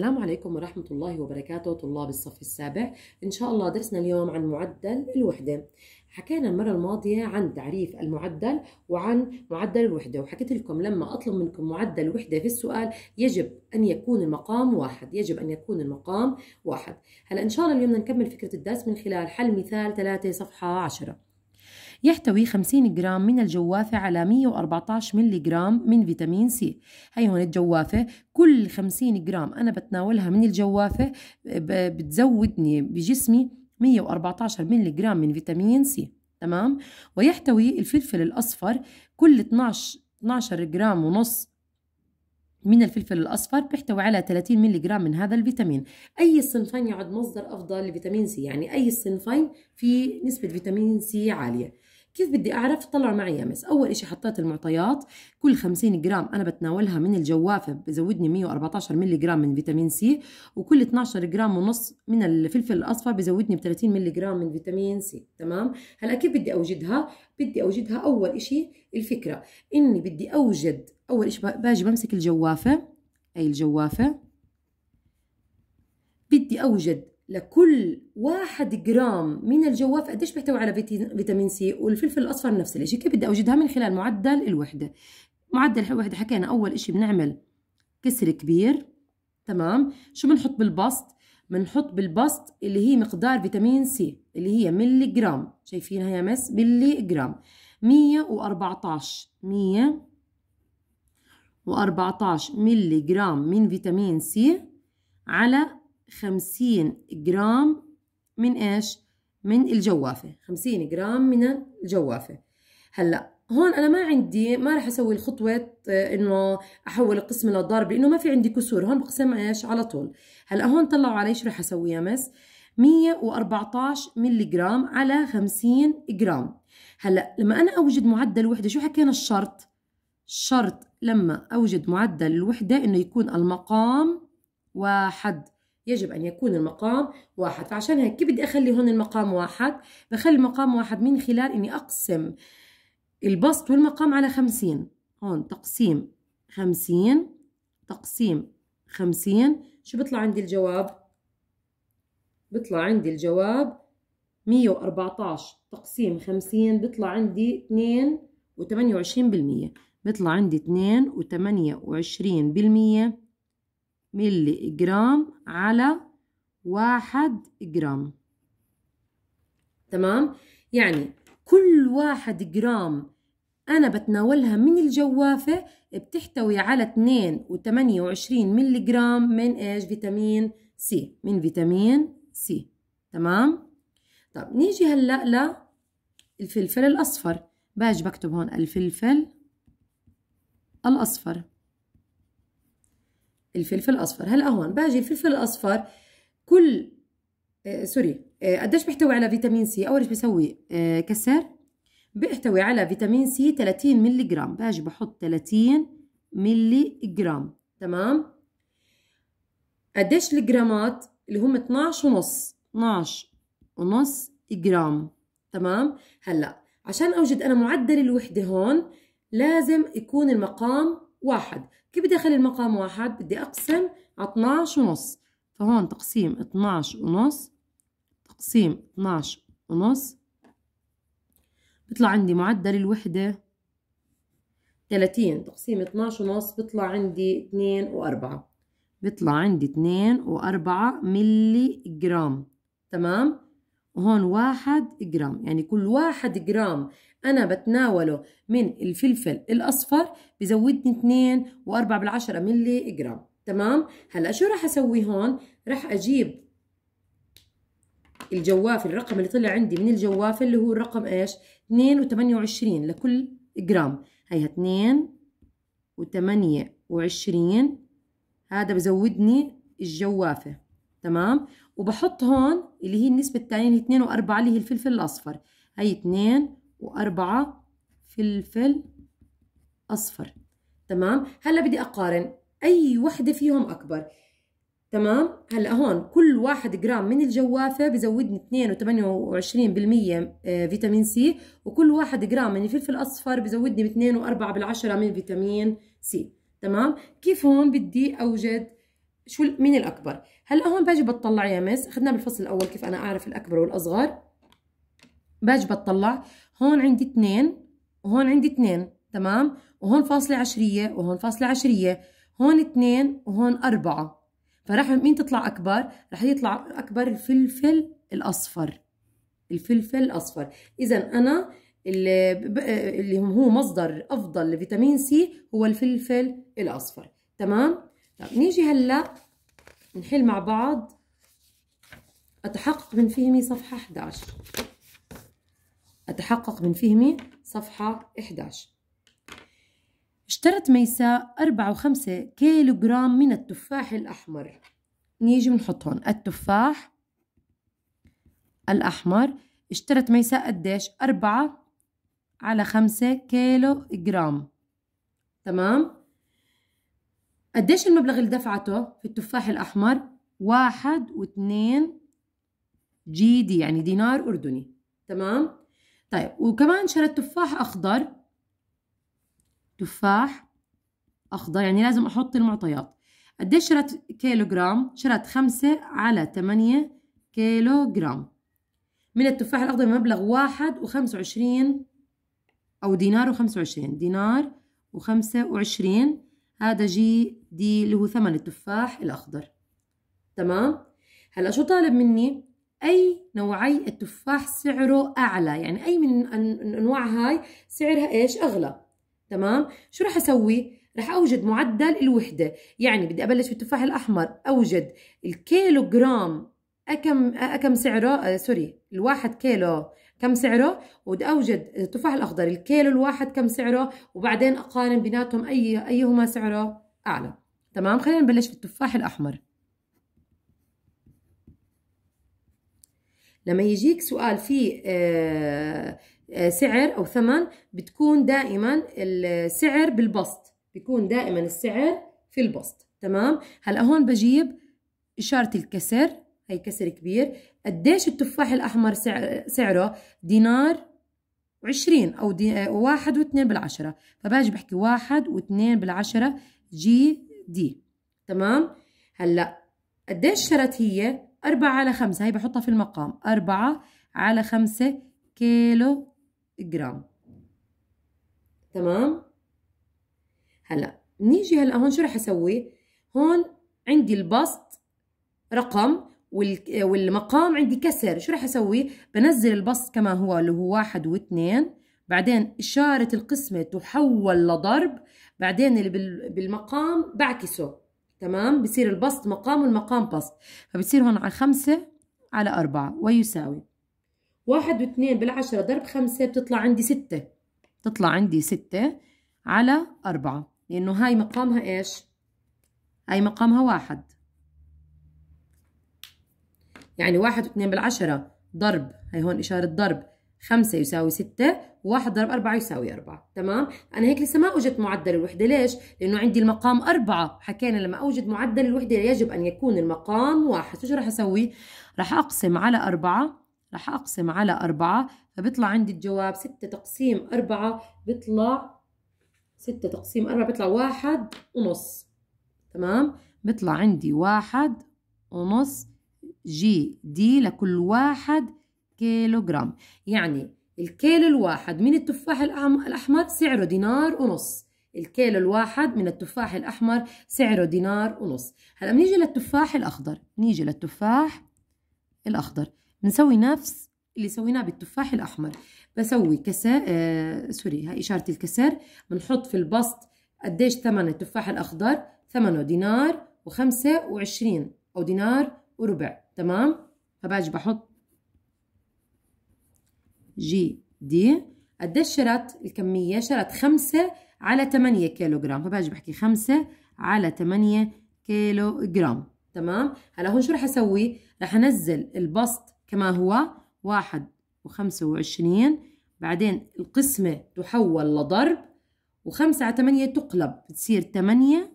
السلام عليكم ورحمة الله وبركاته طلاب الصف السابع إن شاء الله درسنا اليوم عن معدل الوحدة حكينا المرة الماضية عن تعريف المعدل وعن معدل الوحدة وحكيت لكم لما أطلب منكم معدل الوحدة في السؤال يجب أن يكون المقام واحد يجب أن يكون المقام واحد هلأ إن شاء الله اليوم نكمل فكرة الدرس من خلال حل مثال 3 صفحة 10 يحتوي 50 جرام من الجوافة على 114 ملي جرام من فيتامين سي هي هون الجوافة كل 50 جرام أنا بتناولها من الجوافة بتزودني بجسمي 114 ملي جرام من فيتامين سي تمام ويحتوي الفلفل الأصفر كل 12 12 جرام ونص من الفلفل الأصفر بيحتوي على 30 ملغ من هذا الفيتامين أي الصنفين يعد مصدر أفضل لفيتامين سي يعني أي الصنفين في نسبة فيتامين سي عالية كيف بدي أعرف طلعوا معي يا مس أول شيء حطيت المعطيات كل 50 جرام أنا بتناولها من الجوافة بزودني 114 ملي جرام من فيتامين سي وكل 12 جرام ونص من الفلفل الأصفر بزودني ب 30 ملي جرام من فيتامين سي تمام هلا كيف بدي أوجدها بدي أوجدها أول شيء الفكرة إني بدي أوجد أول شيء باجي بمسك الجوافة أي الجوافة بدي أوجد لكل واحد جرام من الجواف قديش بيحتوي على فيتامين سي والفلفل الأصفر نفس الشيء كيف بدي أوجدها من خلال معدل الوحدة معدل الوحدة حكينا أول شيء بنعمل كسر كبير تمام شو بنحط بالبسط بنحط بالبسط اللي هي مقدار فيتامين سي اللي هي ملي جرام شايفينها يا مس ملي جرام 114 114 ملي جرام من فيتامين سي على 50 جرام من إيش؟ من الجوافة 50 جرام من الجوافة هلأ هون أنا ما عندي ما رح أسوي الخطوة آه، إنه أحول القسم للضارب لأنه ما في عندي كسور هون بقسم إيش على طول هلأ هون طلعوا علي شو رح أسوي يا مس 114 ملي جرام على 50 جرام هلأ لما أنا أوجد معدل وحدة شو حكينا الشرط الشرط لما أوجد معدل الوحدة إنه يكون المقام واحد يجب أن يكون المقام واحد فعشان هيك كيف بدي أخلي هون المقام واحد بخلي المقام واحد من خلال إني أقسم البسط والمقام على خمسين هون تقسيم خمسين تقسيم خمسين شو بطلع عندي الجواب بطلع عندي الجواب مية وأربعتاش تقسيم خمسين بطلع عندي اتنين وتمانية وعشرين بالمية بطلع عندي اتنين وتمانية وعشرين بالمية ملي جرام على واحد جرام تمام يعني كل واحد جرام أنا بتناولها من الجوافة بتحتوي على 2.28 ملي جرام من إيش فيتامين سي من فيتامين سي تمام طب نيجي هلأ للفلفل الأصفر باجي بكتب هون الفلفل الأصفر الفلفل الاصفر هلا هون باجي الفلفل الاصفر كل آه سوري آه قديش بيحتوي على فيتامين سي اول شيء بسوي آه كسر بيحتوي على فيتامين سي 30 ملي جرام باجي بحط 30 ملي جرام تمام قديش الجرامات اللي هم 12 ونص 12 ونص جرام تمام هلا عشان اوجد انا معدل الوحده هون لازم يكون المقام واحد كيف بدي اخلي المقام واحد بدي اقسم على 12 ونص فهون تقسيم 12 ونص تقسيم 12 ونص بيطلع عندي معدل الوحدة 30 تقسيم 12 ونص بيطلع عندي 2 و4 بيطلع عندي 2 و4 ملي جرام تمام وهون واحد جرام يعني كل واحد جرام أنا بتناوله من الفلفل الأصفر بزودني اثنين وأربعة بالعشرة ملي جرام تمام هلأ شو راح أسوي هون راح أجيب الجواف الرقم اللي طلع عندي من الجواف اللي هو الرقم ايش 2.28 لكل جرام هيها اثنين وثمانية وعشرين هذا بزودني الجوافة تمام وبحط هون اللي هي النسبة الثانية اللي هي 2 و4 اللي هي الفلفل الأصفر هي 2 و4 فلفل أصفر تمام هلا بدي أقارن أي وحدة فيهم أكبر تمام هلا هون كل واحد جرام من الجوافة بزودني 2.28% آه، فيتامين سي وكل واحد جرام من الفلفل الأصفر بزودني ب 2 بالعشرة من فيتامين سي تمام كيف هون بدي أوجد شو مين الاكبر هلا هون باجي بتطلع يا مس اخذنا بالفصل الاول كيف انا اعرف الاكبر والاصغر باجي بتطلع هون عندي اثنين وهون عندي اثنين تمام وهون فاصله عشريه وهون فاصله عشريه هون اثنين وهون اربعه فراح مين تطلع اكبر راح يطلع اكبر الفلفل الاصفر الفلفل الاصفر اذا انا اللي هو مصدر افضل لفيتامين سي هو الفلفل الاصفر تمام طيب نيجي هلا نحل مع بعض أتحقق من فهمي صفحة 11 أتحقق من فهمي صفحة 11 اشترت ميساء 4 و5 كيلوغرام من التفاح الأحمر نيجي بنحط هون التفاح الأحمر اشترت ميساء قديش 4 على 5 كيلو جرام تمام قديش المبلغ اللي دفعته في التفاح الأحمر واحد واثنين جي دي يعني دينار أردني تمام طيب وكمان شريت تفاح أخضر تفاح أخضر يعني لازم أحط المعطيات قديش شريت كيلو جرام شريت خمسة على ثمانية كيلو جرام من التفاح الأخضر بمبلغ واحد وخمسة وعشرين أو دينار وخمسة وعشرين دينار وخمسة وعشرين هذا جي دي اللي هو ثمن التفاح الأخضر تمام هلا شو طالب مني أي نوعي التفاح سعره أعلى يعني أي من الأنواع هاي سعرها إيش أغلى تمام شو رح أسوي رح أوجد معدل الوحدة يعني بدي أبلش بالتفاح الأحمر أوجد الكيلو جرام أكم أكم سعره آه سوري الواحد كيلو كم سعره وبدي أوجد التفاح الأخضر الكيلو الواحد كم سعره وبعدين أقارن بيناتهم أي أيهما سعره اعلى تمام خلينا نبلش بالتفاح الاحمر لما يجيك سؤال في آه، آه، سعر او ثمن بتكون دائما السعر بالبسط بيكون دائما السعر في البسط تمام هلا هون بجيب اشاره الكسر هي كسر كبير قديش التفاح الاحمر سعره دينار وعشرين او دي آه، واحد واثنين بالعشرة فباجي بحكي واحد واثنين بالعشرة جي دي تمام هلا قديش شرت هي 4 على 5 هي بحطها في المقام 4 على 5 كيلو جرام تمام هلا نيجي هلا هون شو رح اسوي هون عندي البسط رقم والمقام عندي كسر شو رح اسوي بنزل البسط كما هو اللي هو واحد واثنين بعدين إشارة القسمة تحول لضرب بعدين اللي بالمقام بعكسه تمام بصير البسط مقام والمقام بسط فبصير هون على خمسة على أربعة ويساوي واحد واثنين بالعشرة ضرب خمسة بتطلع عندي ستة بتطلع عندي ستة على أربعة لأنه هاي مقامها إيش هاي مقامها واحد يعني واحد واثنين بالعشرة ضرب هي هون إشارة ضرب خمسة يساوي ستة واحد ضرب أربعة يساوي أربعة تمام أنا هيك لسه ما أوجدت معدل الوحدة ليش؟ لأنه عندي المقام أربعة حكينا لما أوجد معدل الوحدة يجب أن يكون المقام واحد شو راح أسوي؟ راح أقسم على أربعة راح أقسم على أربعة فبيطلع عندي الجواب ستة تقسيم أربعة بيطلع ستة تقسيم أربعة بيطلع واحد ونص تمام؟ بيطلع عندي واحد ونص جي دي لكل واحد كيلوغرام يعني الكيلو الواحد من التفاح الأحمر سعره دينار ونص الكيلو الواحد من التفاح الأحمر سعره دينار ونص هلأ بنيجي للتفاح الأخضر نيجي للتفاح الأخضر بنسوي نفس اللي سويناه بالتفاح الأحمر بسوي كسر آه سوري هاي إشارة الكسر بنحط في البسط قديش ثمن التفاح الأخضر ثمنه دينار وخمسة وعشرين أو دينار وربع تمام فباجي بحط جي دي قديش شرت الكمية؟ شرت خمسة على تمانية كيلو جرام فباجي بحكي خمسة على تمانية كيلو جرام تمام؟ هلا هون شو رح اسوي؟ رح انزل البسط كما هو واحد وخمسة وعشرين بعدين القسمة تحول لضرب وخمسة على تمانية تقلب بتصير تمانية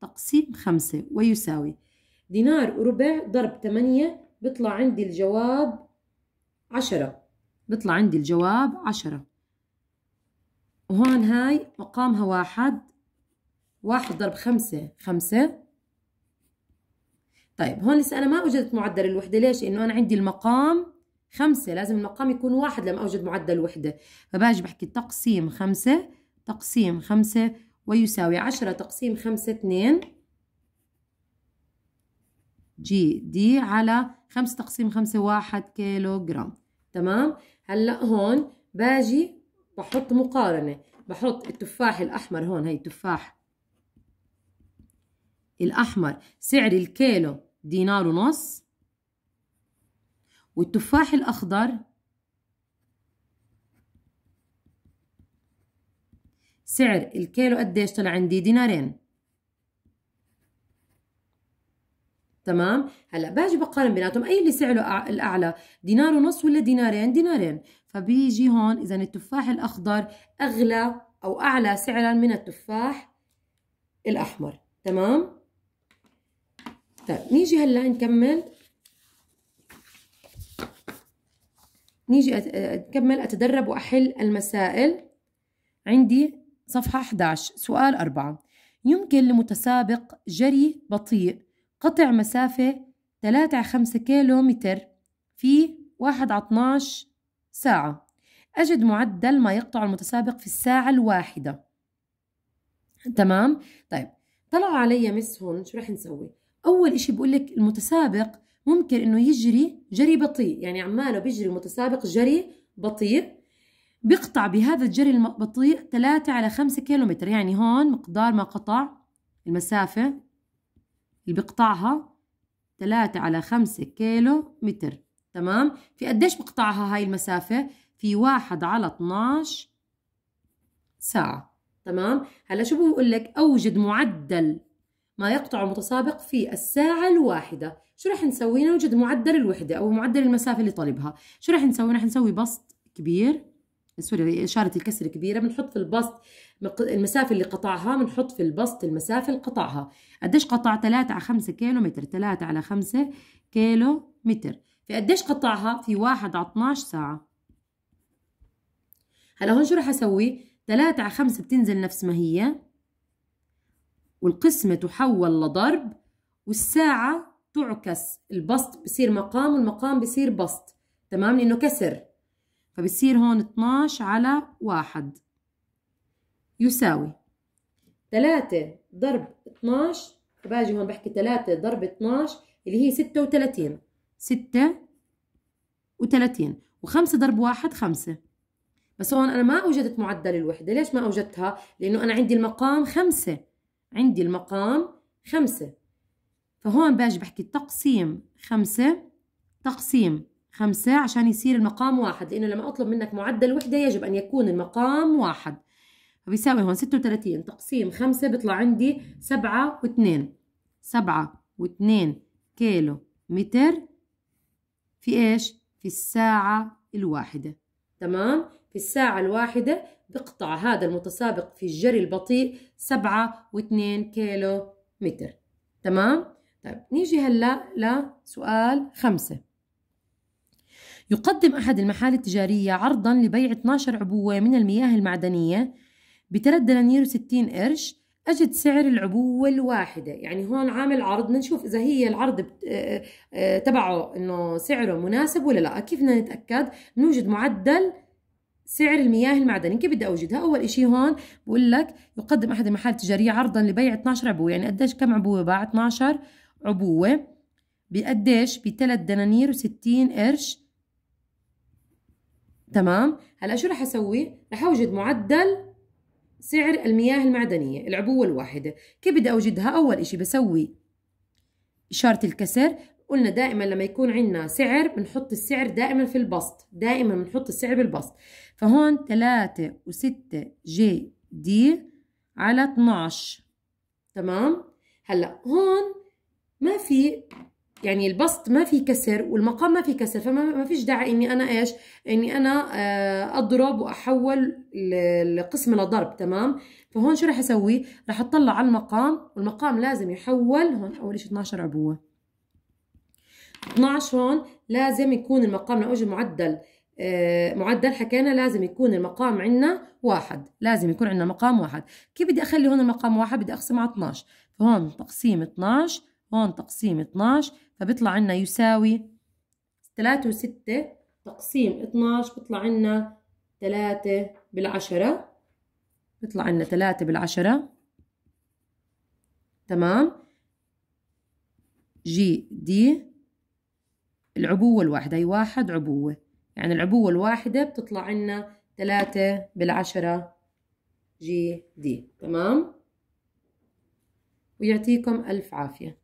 تقسيم خمسة ويساوي دينار وربع ضرب تمانية بيطلع عندي الجواب عشرة بيطلع عندي الجواب عشرة وهون هاي مقامها واحد واحد ضرب خمسة خمسة طيب هون لسه أنا ما أوجدت معدل الوحدة ليش؟ إنه أنا عندي المقام خمسة لازم المقام يكون واحد لما أوجد معدل الوحدة فباجي بحكي تقسيم خمسة تقسيم خمسة ويساوي عشرة تقسيم خمسة اثنين جي دي على خمسة تقسيم خمسة واحد كيلو جرام تمام هلا هون باجي بحط مقارنه بحط التفاح الاحمر هون هي التفاح الاحمر سعر الكيلو دينار ونص والتفاح الاخضر سعر الكيلو قديش طلع عندي دينارين تمام هلا باجي بقارن بيناتهم اي اللي سعره الاعلى دينار ونص ولا دينارين دينارين فبيجي هون اذا التفاح الاخضر اغلى او اعلى سعرا من التفاح الاحمر تمام طيب نيجي هلا نكمل نيجي أكمل أتدرب وأحل المسائل عندي صفحة 11 سؤال 4 يمكن لمتسابق جري بطيء قطع مسافة 3 على 5 كيلو متر في 1 على 12 ساعة أجد معدل ما يقطع المتسابق في الساعة الواحدة تمام؟ طيب طلعوا علي مس هون شو رح نسوي؟ أول إشي بقول لك المتسابق ممكن إنه يجري جري بطيء يعني عماله بيجري متسابق جري بطيء بيقطع بهذا الجري البطيء 3 على 5 كيلومتر يعني هون مقدار ما قطع المسافة اللي بقطعها 3 على 5 كيلو متر تمام في قديش بقطعها هاي المسافة في 1 على 12 ساعة تمام هلا شو بقول لك أوجد معدل ما يقطع متسابق في الساعة الواحدة شو رح نسوي نوجد معدل الوحدة أو معدل المسافة اللي طالبها شو رح نسوي رح نسوي بسط كبير سوري إشارة الكسر كبيرة بنحط في البسط المسافة اللي قطعها بنحط في البسط المسافة اللي قطعها قديش قطع 3 على 5 كيلو متر 3 على 5 كيلو متر في قديش قطعها في 1 على 12 ساعة هلا هون شو رح أسوي 3 على 5 بتنزل نفس ما هي والقسمة تحول لضرب والساعة تعكس البسط بصير مقام والمقام بصير بسط تمام لأنه كسر فبتصير هون 12 على واحد يساوي 3 ضرب 12 فباجي هون بحكي 3 ضرب 12 اللي هي 36 36 و5 ضرب 1 5 بس هون أنا ما أوجدت معدل الوحدة ليش ما أوجدتها؟ لأنه أنا عندي المقام 5 عندي المقام 5 فهون باجي بحكي تقسيم 5 تقسيم خمسة عشان يصير المقام واحد لأنه لما أطلب منك معدل وحدة يجب أن يكون المقام واحد فبيساوي هون ستة تقسيم خمسة بيطلع عندي سبعة واثنين سبعة واثنين كيلو متر في إيش؟ في الساعة الواحدة تمام؟ في الساعة الواحدة بقطع هذا المتسابق في الجري البطيء سبعة واثنين كيلو متر تمام؟ طيب نيجي هلأ لسؤال خمسة يقدم أحد المحال التجارية عرضا لبيع 12 عبوة من المياه المعدنية بثلاث دنانير و60 قرش أجد سعر العبوة الواحدة يعني هون عامل عرض بدنا نشوف إذا هي العرض آه، آه، تبعه إنه سعره مناسب ولا لا كيف بدنا نتأكد نوجد معدل سعر المياه المعدنية كيف بدي اوجدها اول إشي هون بقول لك يقدم احد المحال التجاريه عرضا لبيع 12 عبوه يعني قديش كم عبوه باع 12 عبوه بقديش بثلاث دنانير و60 قرش تمام هلا شو رح اسوي رح اوجد معدل سعر المياه المعدنيه العبوه الواحده كيف بدي اوجدها اول إشي بسوي اشاره الكسر قلنا دائما لما يكون عندنا سعر بنحط السعر دائما في البسط دائما بنحط السعر بالبسط فهون 3 و6 جي دي على 12 تمام هلا هون ما في يعني البسط ما في كسر والمقام ما في كسر فما ما فيش داعي اني انا ايش اني انا آه، اضرب واحول القسم لضرب تمام فهون شو راح اسوي راح اطلع على المقام والمقام لازم يحول هون اول شيء 12 عبوه 12 هون لازم يكون المقام لو اجى معدل آه، معدل حكينا لازم يكون المقام عندنا واحد لازم يكون عندنا مقام واحد كيف بدي اخلي هون المقام واحد بدي اقسم على 12 فهون تقسيم 12 هون تقسيم 12 فبيطلع عنا يساوي ثلاثة وستة تقسيم اتناش بيطلع عنا ثلاثة بالعشرة بيطلع عنا ثلاثة بالعشرة تمام جي دي العبوة الواحدة هي واحد عبوة يعني العبوة الواحدة بتطلع عنا ثلاثة بالعشرة جي دي تمام ويعطيكم ألف عافية